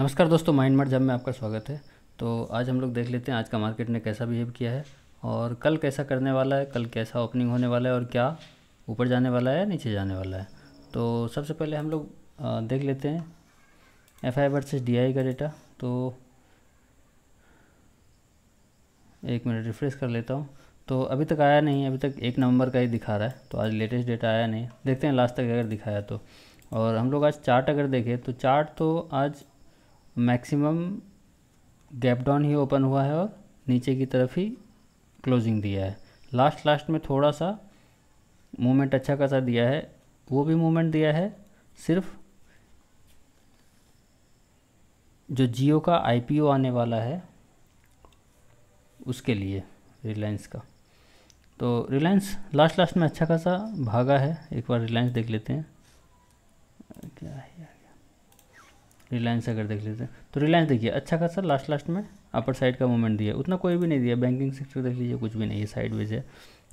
नमस्कार दोस्तों mind mart जब में आपका स्वागत है तो आज हम लोग देख लेते हैं आज का मार्केट ने कैसा बिहेव किया है और कल कैसा करने वाला है कल कैसा ओपनिंग होने वाला है और क्या ऊपर जाने वाला है या नीचे जाने वाला है तो सबसे पहले हम लोग देख लेते हैं F I versus D I data डेटा तो एक मिनट रिफ्रेश कर लेता हूँ तो अभी तक आया नहीं अभी तक एक नवंबर का ही दिखा रहा है तो आज लेटेस्ट डेटा आया नहीं देखते हैं लास्ट तक अगर दिखाया तो और हम लोग आज चार्ट अगर देखें तो चार्ट तो आज मैक्सिमम गैप डाउन ही ओपन हुआ है और नीचे की तरफ ही क्लोजिंग दिया है लास्ट लास्ट में थोड़ा सा मूवमेंट अच्छा खासा दिया है वो भी मूवमेंट दिया है सिर्फ जो जियो का आईपीओ आने वाला है उसके लिए रिलायंस का तो रिलायंस लास्ट लास्ट में अच्छा खासा भागा है एक बार रिलायंस देख लेते हैं क्या है रिलायंस अगर देख लेते हैं तो रिलायंस देखिए अच्छा खासा लास्ट लास्ट में अपर साइड का मूवमेंट दिया उतना कोई भी नहीं दिया बैंकिंग सेक्टर देख लीजिए कुछ भी नहीं है साइड वेज है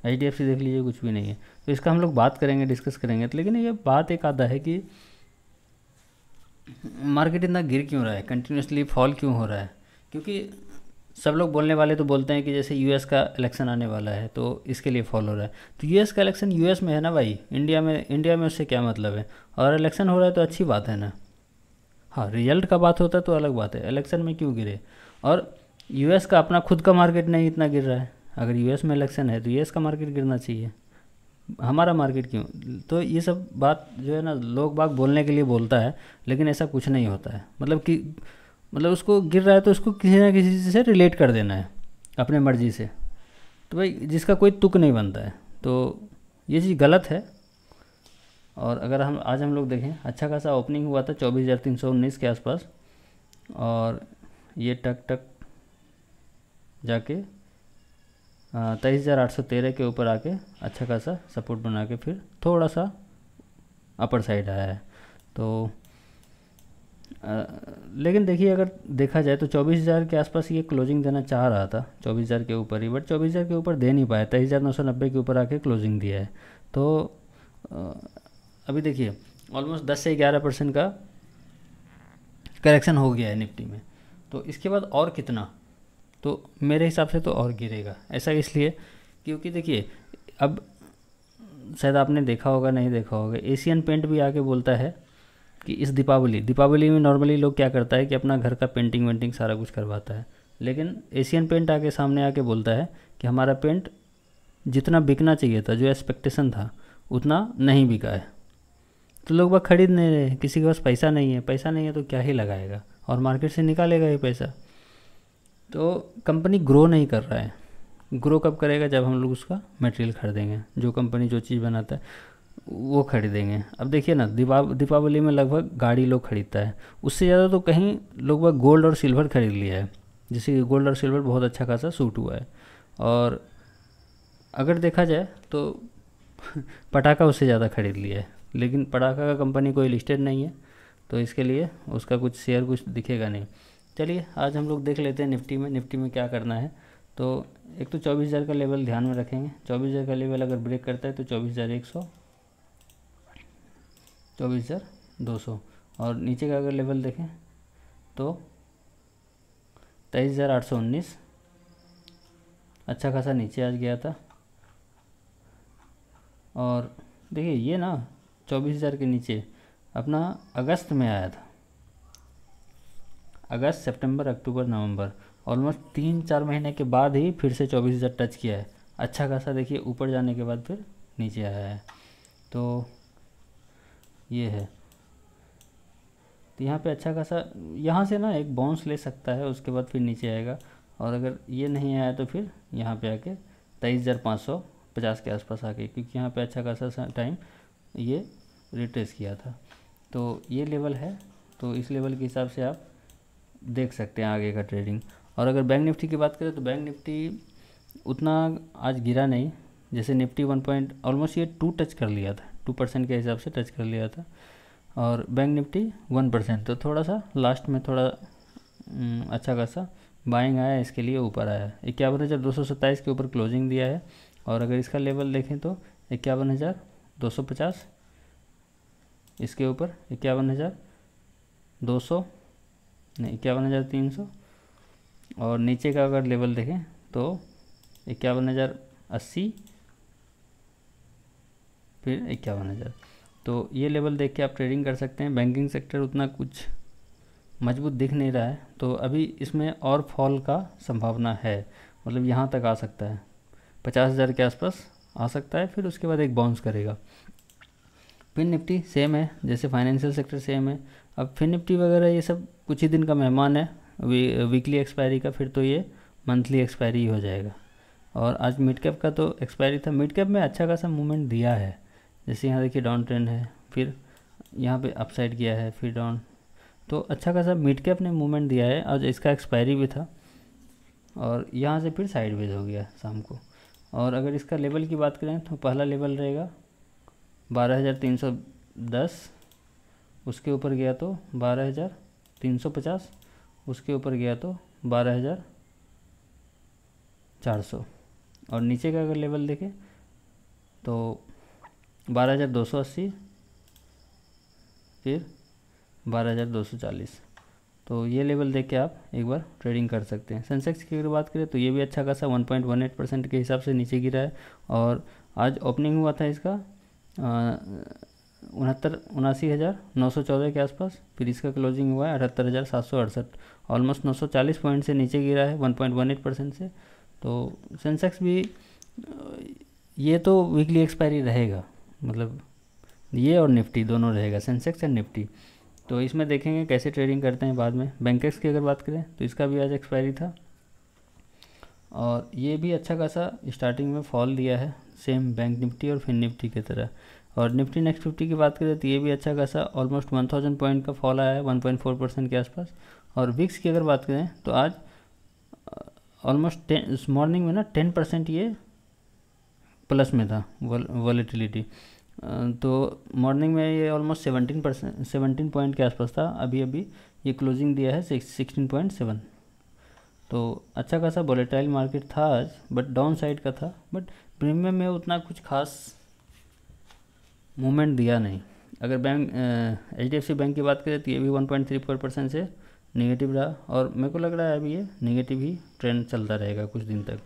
एच देख लीजिए कुछ भी नहीं है तो इसका हम लोग बात करेंगे डिस्कस करेंगे तो लेकिन ये बात एक आधा है कि मार्केट इतना गिर क्यों रहा है कंटिन्यूसली फॉल क्यों हो रहा है क्योंकि सब लोग बोलने वाले तो बोलते हैं कि जैसे यूएस का इलेक्शन आने वाला है तो इसके लिए फॉल हो रहा है तो यूएस का इलेक्शन यूएस में है ना भाई इंडिया में इंडिया में उससे क्या मतलब है और इलेक्शन हो रहा है तो अच्छी बात है ना हाँ रिजल्ट का बात होता है तो अलग बात है इलेक्शन में क्यों गिरे और यूएस का अपना खुद का मार्केट नहीं इतना गिर रहा है अगर यूएस में इलेक्शन है तो यूएस का मार्केट गिरना चाहिए हमारा मार्केट क्यों तो ये सब बात जो है ना लोग बाग बोलने के लिए बोलता है लेकिन ऐसा कुछ नहीं होता है मतलब कि मतलब उसको गिर रहा है तो उसको किसी ना किसी से रिलेट कर देना है अपने मर्ज़ी से तो भाई जिसका कोई तुक नहीं बनता है तो ये चीज़ गलत है और अगर हम आज हम लोग देखें अच्छा खासा ओपनिंग हुआ था चौबीस हज़ार तीन सौ उन्नीस के आसपास और ये टक टक जाके तेईस हज़ार आठ सौ तेरह के ऊपर आके अच्छा खासा सपोर्ट बना के फिर थोड़ा सा अपर साइड आया है तो आ, लेकिन देखिए अगर देखा जाए तो 24,000 के आसपास ये क्लोजिंग देना चाह रहा था 24,000 के ऊपर ही बट 24,000 के ऊपर दे नहीं पाया तेईस हज़ार नौ सौ नब्बे के ऊपर आके क्लोजिंग दिया है तो अभी देखिए ऑलमोस्ट दस से ग्यारह परसेंट का करेक्शन हो गया है निफ्टी में तो इसके बाद और कितना तो मेरे हिसाब से तो और गिरेगा ऐसा इसलिए क्योंकि देखिए अब शायद आपने देखा होगा नहीं देखा होगा एशियन पेंट भी आके बोलता है कि इस दीपावली दीपावली में नॉर्मली लोग क्या करता है कि अपना घर का पेंटिंग वेंटिंग सारा कुछ करवाता है लेकिन एशियन पेंट आके सामने आके बोलता है कि हमारा पेंट जितना बिकना चाहिए था जो एक्सपेक्टेशन था उतना नहीं बिका है तो लोग बाग खरीद नहीं रहे किसी के पास पैसा नहीं है पैसा नहीं है तो क्या ही लगाएगा और मार्केट से निकालेगा ही पैसा तो कंपनी ग्रो नहीं कर रहा है ग्रो कब करेगा जब हम लोग उसका मटेरियल खरीदेंगे जो कंपनी जो चीज़ बनाता है वो खरीदेंगे अब देखिए ना दीपा दीपावली में लगभग गाड़ी लोग खरीदता है उससे ज़्यादा तो कहीं लोग बाग गोल्ड और सिल्वर खरीद लिया है जिससे गोल्ड और सिल्वर बहुत अच्छा खासा सूट हुआ है और अगर देखा जाए तो पटाखा उससे ज़्यादा खरीद लिया है लेकिन पटाखा का कंपनी कोई लिस्टेड नहीं है तो इसके लिए उसका कुछ शेयर कुछ दिखेगा नहीं चलिए आज हम लोग देख लेते हैं निफ्टी में निफ्टी में क्या करना है तो एक तो चौबीस हज़ार का लेवल ध्यान में रखेंगे चौबीस हज़ार का लेवल अगर ब्रेक करता है तो चौबीस हज़ार एक सौ चौबीस हज़ार दो सौ और नीचे का अगर लेवल देखें तो तेईस हज़ार आठ सौ उन्नीस अच्छा खासा नीचे आज गया था और देखिए ये ना चौबीस हज़ार के नीचे अपना अगस्त में आया था अगस्त सितंबर अक्टूबर नवंबर ऑलमोस्ट तीन चार महीने के बाद ही फिर से चौबीस हज़ार टच किया है अच्छा खासा देखिए ऊपर जाने के बाद फिर नीचे आया है तो ये है तो यहाँ पे अच्छा खासा यहाँ से ना एक बाउंस ले सकता है उसके बाद फिर नीचे आएगा और अगर ये नहीं आया तो फिर यहाँ पे आके तेईस हज़ार पाँच सौ पचास के आसपास आके क्योंकि यहाँ पे अच्छा खासा टाइम ये रिट्रेस किया था तो ये लेवल है तो इस लेवल के हिसाब से आप देख सकते हैं आगे का ट्रेडिंग और अगर बैंक निफ्टी की बात करें तो बैंक निफ्टी उतना आज गिरा नहीं जैसे निफ्टी वन पॉइंट ऑलमोस्ट ये टू टच कर लिया था टू परसेंट के हिसाब से टच कर लिया था और बैंक निफ्टी वन परसेंट तो थोड़ा सा लास्ट में थोड़ा हम्म, अच्छा खासा बाइंग आया इसके लिए ऊपर आया इक्यावन हज़ार दो सौ सत्ताईस के ऊपर क्लोजिंग दिया है और अगर इसका लेवल देखें तो इक्यावन हज़ार दो सौ पचास इसके ऊपर इक्यावन हज़ार दो सौ नहीं इक्यावन हज़ार तीन सौ और नीचे का अगर लेवल देखें तो इक्यावन हज़ार अस्सी फिर इक्यावन हज़ार तो ये लेवल देख के आप ट्रेडिंग कर सकते हैं बैंकिंग सेक्टर उतना कुछ मजबूत दिख नहीं रहा है तो अभी इसमें और फॉल का संभावना है मतलब यहाँ तक आ सकता है पचास हज़ार के आसपास आ सकता है फिर उसके बाद एक बाउंस करेगा फिर निफ्टी सेम है जैसे फाइनेंशियल सेक्टर सेम है अब फिर निफ्टी वगैरह ये सब कुछ ही दिन का मेहमान है वी, वीकली एक्सपायरी का फिर तो ये मंथली एक्सपायरी हो जाएगा और आज मिड कैप का तो एक्सपायरी था मिड कैप में अच्छा खासा मूवमेंट दिया है जैसे यहाँ देखिए डाउन ट्रेंड है फिर यहाँ पे अपसाइड गया है फिर डाउन तो अच्छा खासा मिड कैप ने मूवमेंट दिया है आज इसका एक्सपायरी भी था और यहाँ से फिर साइड वेज हो गया शाम को और अगर इसका लेवल की बात करें तो पहला लेवल रहेगा बारह हज़ार तीन सौ दस उसके ऊपर गया तो बारह हज़ार तीन सौ पचास उसके ऊपर गया तो बारह हज़ार चार सौ और नीचे का अगर लेवल देखें तो बारह हज़ार दो सौ अस्सी फिर बारह हज़ार दो सौ चालीस तो ये लेवल देख के आप एक बार ट्रेडिंग कर सकते हैं सेंसेक्स की अगर बात करें तो ये भी अच्छा खासा 1.18 परसेंट के हिसाब से नीचे गिरा है और आज ओपनिंग हुआ था इसका उनहत्तर उनासी हज़ार नौ सौ चौदह के आसपास फिर इसका क्लोजिंग हुआ है अठहत्तर हज़ार सात सौ अड़सठ ऑलमोस्ट नौ सौ चालीस पॉइंट से नीचे गिरा है one point one eight percent से तो सेंसेक्स भी ये तो वीकली एक्सपायरी रहेगा मतलब ये और निफ्टी दोनों रहेगा सेंसेक्स एंड निफ्टी तो इसमें देखेंगे कैसे ट्रेडिंग करते हैं बाद में बैंकेक्स की अगर बात करें तो इसका भी आज एक्सपायरी था और ये भी अच्छा खासा स्टार्टिंग में फॉल दिया है सेम बैंक निफ्टी और फिन निफ्टी की तरह और निफ्टी नेक्स्ट फिफ्टी की बात करें तो ये भी अच्छा खासा ऑलमोस्ट वन थाउजेंड पॉइंट का फॉल आया है वन पॉइंट फोर परसेंट के आसपास और विक्स की अगर बात करें तो आज ऑलमोस्ट मॉर्निंग में ना टेन परसेंट ये प्लस में था वॉलेटिलिटी तो मॉर्निंग में ये almost seventeen percent seventeen point के आसपास था अभी अभी ये क्लोजिंग दिया है सिक्सटीन पॉइंट सेवन तो अच्छा खासा वॉलेटाइल मार्केट था आज बट डाउन साइड का था बट प्रीमियम में उतना कुछ खास मूवमेंट दिया नहीं अगर bank H D F C bank की बात करें तो ये भी one point three four percent से निगेटिव रहा और मेरे को लग रहा है अभी ये निगेटिव ही ट्रेंड चलता रहेगा कुछ दिन तक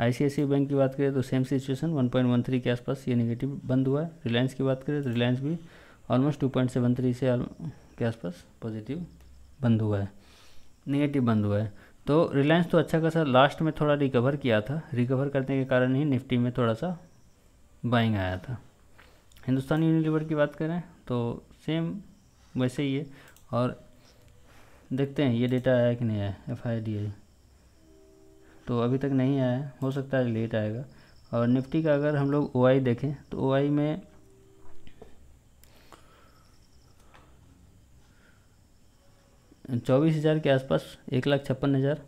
आई बैंक की बात करें तो सेम सिचुएशन 1.13 के आसपास ये निगेटिव बंद हुआ है रिलायंस की बात करें तो रिलायंस भी ऑलमोस्ट 2.73 से के आसपास पॉजिटिव बंद हुआ है निगेटिव बंद हुआ है तो रिलायंस तो अच्छा खासा लास्ट में थोड़ा रिकवर किया था रिकवर करने के कारण ही निफ्टी में थोड़ा सा बाइंग आया था हिंदुस्तान यूनिलीवर की बात करें तो सेम वैसे ही है और देखते हैं ये डेटा आया कि नहीं आया एफ आई डी आई तो अभी तक नहीं आया हो सकता है लेट आएगा और निफ्टी का अगर हम लोग ओ देखें तो ओ में चौबीस हज़ार के आसपास एक लाख छप्पन हज़ार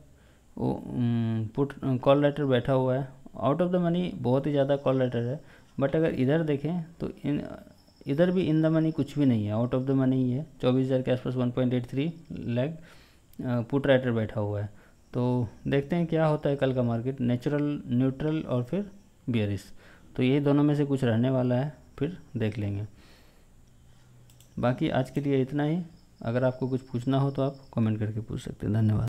वो पुट कॉल लेटर बैठा हुआ है आउट ऑफ द मनी बहुत ही ज़्यादा कॉल लेटर है बट अगर इधर देखें तो इन इधर भी इन द मनी कुछ भी नहीं है आउट ऑफ द मनी ही है चौबीस हज़ार के आसपास one point eight three lakh put writer बैठा हुआ है तो देखते हैं क्या होता है कल का मार्केट नेचुरल न्यूट्रल और फिर बियरिस तो यही दोनों में से कुछ रहने वाला है फिर देख लेंगे बाकी आज के लिए इतना ही अगर आपको कुछ पूछना हो तो आप कमेंट करके पूछ सकते हैं धन्यवाद